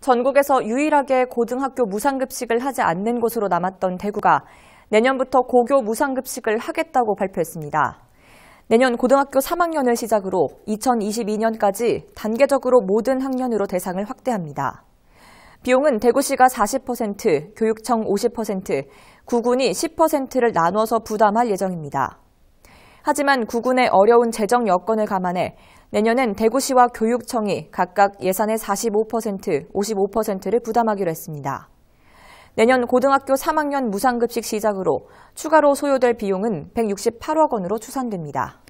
전국에서 유일하게 고등학교 무상급식을 하지 않는 곳으로 남았던 대구가 내년부터 고교 무상급식을 하겠다고 발표했습니다. 내년 고등학교 3학년을 시작으로 2022년까지 단계적으로 모든 학년으로 대상을 확대합니다. 비용은 대구시가 40%, 교육청 50%, 구군이 10%를 나눠서 부담할 예정입니다. 하지만 구군의 어려운 재정 여건을 감안해 내년엔 대구시와 교육청이 각각 예산의 45%, 55%를 부담하기로 했습니다. 내년 고등학교 3학년 무상급식 시작으로 추가로 소요될 비용은 168억 원으로 추산됩니다.